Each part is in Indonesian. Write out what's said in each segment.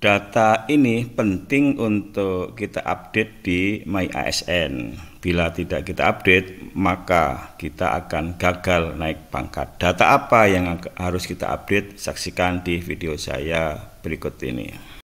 Data ini penting untuk kita update di My ASN. Bila tidak kita update, maka kita akan gagal naik pangkat. Data apa yang harus kita update? Saksikan di video saya berikut ini.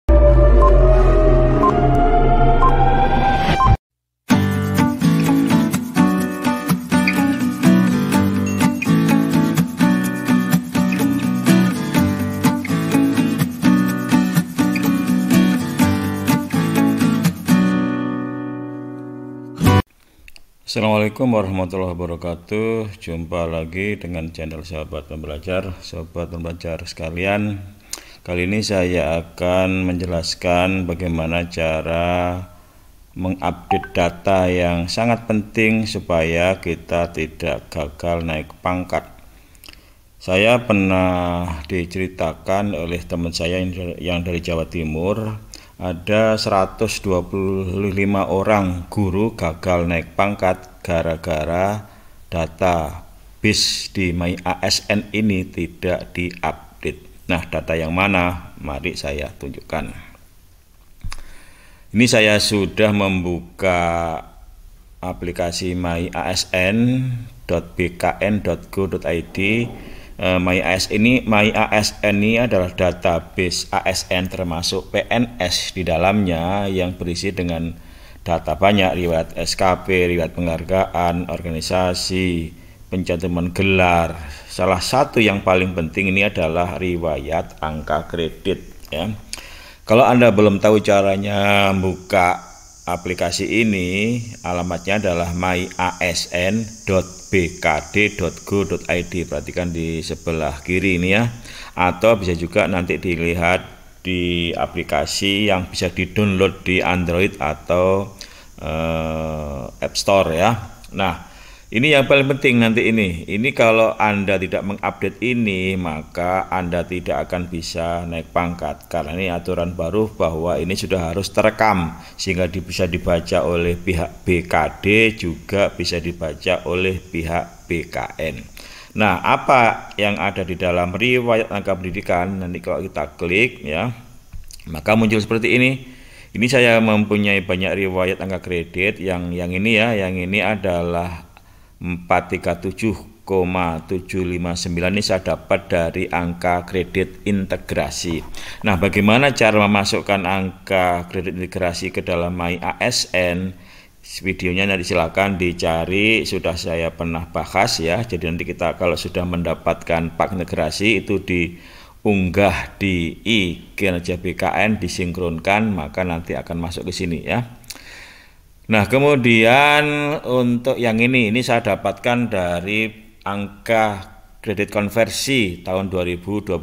Assalamualaikum warahmatullahi wabarakatuh Jumpa lagi dengan channel sahabat pembelajar Sahabat pembelajar sekalian Kali ini saya akan menjelaskan bagaimana cara mengupdate data yang sangat penting supaya kita tidak gagal naik pangkat saya pernah diceritakan oleh teman saya yang dari Jawa Timur ada 125 orang guru gagal naik pangkat gara-gara data bis di My ASN ini tidak diupdate. Nah, data yang mana? Mari saya tunjukkan. Ini saya sudah membuka aplikasi MyASN.bkn.go.id. My eh, MyAS ini MyASN ini adalah database ASN termasuk PNS di dalamnya yang berisi dengan data banyak riwayat SKP, riwayat penghargaan, organisasi, pencantuman gelar. Salah satu yang paling penting ini adalah riwayat angka kredit ya. Kalau Anda belum tahu caranya buka aplikasi ini alamatnya adalah myasn.bkd.go.id perhatikan di sebelah kiri ini ya atau bisa juga nanti dilihat di aplikasi yang bisa di di Android atau eh, App Store ya nah ini yang paling penting nanti ini. Ini kalau Anda tidak mengupdate ini, maka Anda tidak akan bisa naik pangkat. Karena ini aturan baru bahwa ini sudah harus terekam sehingga bisa dibaca oleh pihak BKD juga bisa dibaca oleh pihak BKN. Nah, apa yang ada di dalam riwayat angka pendidikan nanti kalau kita klik ya, maka muncul seperti ini. Ini saya mempunyai banyak riwayat angka kredit yang yang ini ya, yang ini adalah 437,759 ini saya dapat dari angka kredit integrasi. Nah, bagaimana cara memasukkan angka kredit integrasi ke dalam My ASN? Videonya nanti silakan dicari, sudah saya pernah bahas ya. Jadi nanti kita kalau sudah mendapatkan pak integrasi itu diunggah di IG BKN disinkronkan maka nanti akan masuk ke sini ya. Nah, kemudian untuk yang ini ini saya dapatkan dari angka kredit konversi tahun 2023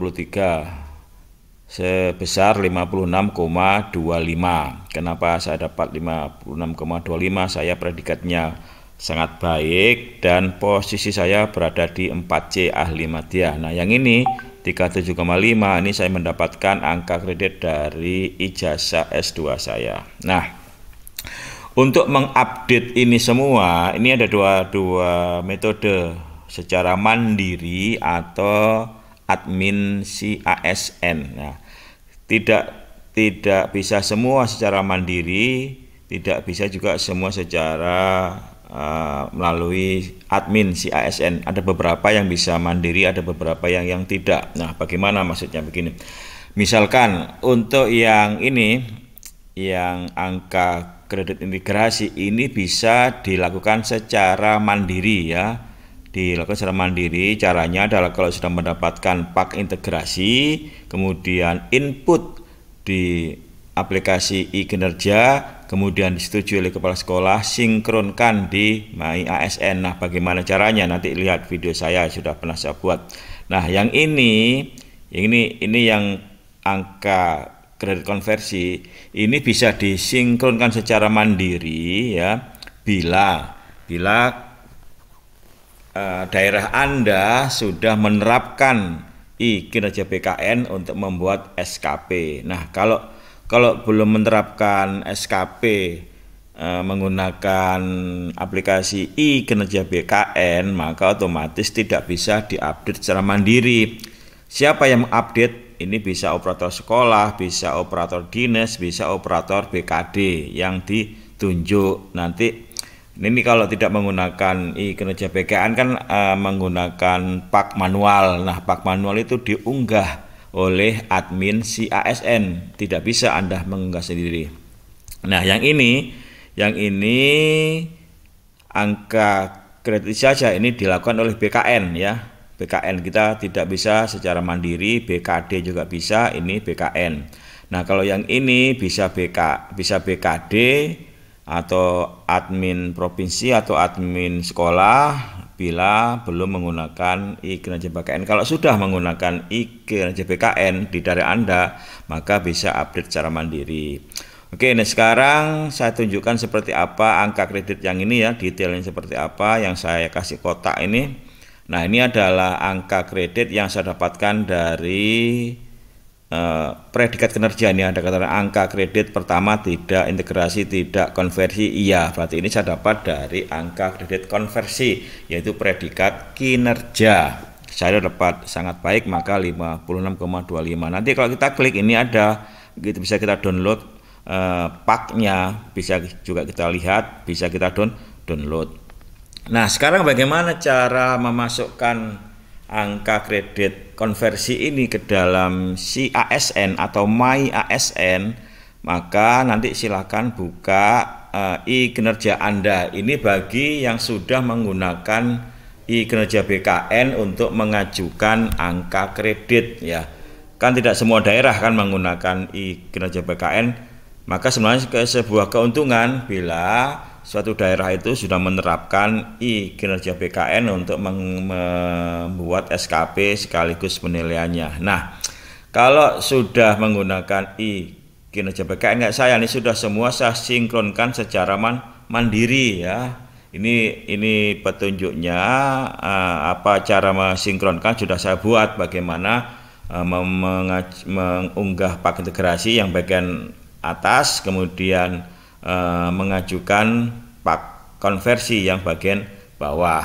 sebesar 56,25. Kenapa saya dapat 56,25? Saya predikatnya sangat baik dan posisi saya berada di 4C ahli ya. Nah, yang ini 37,5 ini saya mendapatkan angka kredit dari ijazah S2 saya. Nah, untuk mengupdate ini semua, ini ada dua, dua metode secara mandiri atau admin si ASN. Ya. tidak tidak bisa semua secara mandiri, tidak bisa juga semua secara uh, melalui admin si ASN. Ada beberapa yang bisa mandiri, ada beberapa yang yang tidak. Nah, bagaimana maksudnya begini? Misalkan untuk yang ini yang angka kredit integrasi ini bisa dilakukan secara mandiri ya dilakukan secara mandiri caranya adalah kalau sudah mendapatkan pak integrasi kemudian input di aplikasi e-kinerja kemudian disetujui oleh kepala sekolah sinkronkan di My ASN nah bagaimana caranya nanti lihat video saya sudah pernah saya buat nah yang ini ini ini yang angka kredit konversi ini bisa disinkronkan secara mandiri ya bila bila e, daerah Anda sudah menerapkan i kinerja BKN untuk membuat SKP. Nah, kalau kalau belum menerapkan SKP uh, e, menggunakan aplikasi i kinerja BKN maka otomatis tidak bisa diupdate secara mandiri. Siapa yang mengupdate ini bisa operator sekolah, bisa operator dinas, bisa operator BKD yang ditunjuk nanti ini kalau tidak menggunakan i kinerja BKN kan e, menggunakan pak manual. Nah, pak manual itu diunggah oleh admin si ASN. Tidak bisa Anda mengunggah sendiri. Nah, yang ini yang ini angka kredit saja ini dilakukan oleh BKN ya. BKN kita tidak bisa secara mandiri, BKD juga bisa, ini BKN. Nah, kalau yang ini bisa BK, bisa BKD atau admin provinsi atau admin sekolah bila belum menggunakan e-kinerja BKN. Kalau sudah menggunakan e-kinerja BKN di daerah Anda, maka bisa update secara mandiri. Oke, nah sekarang saya tunjukkan seperti apa angka kredit yang ini ya, detailnya seperti apa yang saya kasih kotak ini Nah, ini adalah angka kredit yang saya dapatkan dari uh, predikat kinerja ini ada kata angka kredit pertama tidak integrasi tidak konversi iya berarti ini saya dapat dari angka kredit konversi yaitu predikat kinerja saya dapat sangat baik maka 56,25 nanti kalau kita klik ini ada gitu bisa kita download eh, paknya bisa juga kita lihat bisa kita download Nah, sekarang bagaimana cara memasukkan angka kredit konversi ini ke dalam si ASN atau My ASN? Maka nanti silakan buka eh, e-kinerja Anda. Ini bagi yang sudah menggunakan e-kinerja BKN untuk mengajukan angka kredit ya. Kan tidak semua daerah kan menggunakan e-kinerja BKN, maka sebenarnya sebuah keuntungan bila suatu daerah itu sudah menerapkan i kinerja BKN untuk membuat SKP sekaligus penilaiannya. Nah, kalau sudah menggunakan i kinerja BKN nggak saya ini sudah semua saya sinkronkan secara man mandiri ya. Ini ini petunjuknya uh, apa cara mensinkronkan sudah saya buat bagaimana eh, mengunggah paket integrasi yang bagian atas kemudian Eh, mengajukan pak konversi yang bagian bawah.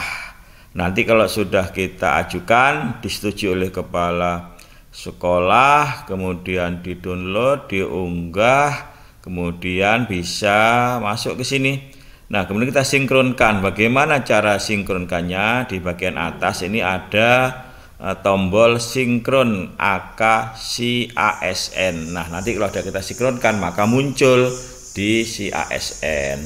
Nanti kalau sudah kita ajukan disetujui oleh kepala sekolah, kemudian didownload, diunggah, kemudian bisa masuk ke sini. Nah, kemudian kita sinkronkan. Bagaimana cara sinkronkannya? Di bagian atas ini ada eh, tombol sinkron akc asn Nah, nanti kalau sudah kita sinkronkan maka muncul di si ASN.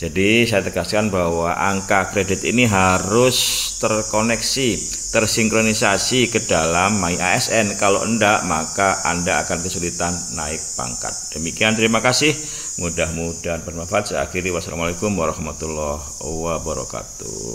Jadi saya tegaskan bahwa angka kredit ini harus terkoneksi, tersinkronisasi ke dalam My ASN. Kalau enggak, maka Anda akan kesulitan naik pangkat. Demikian terima kasih. Mudah-mudahan bermanfaat. Saya akhiri wassalamualaikum warahmatullahi wabarakatuh.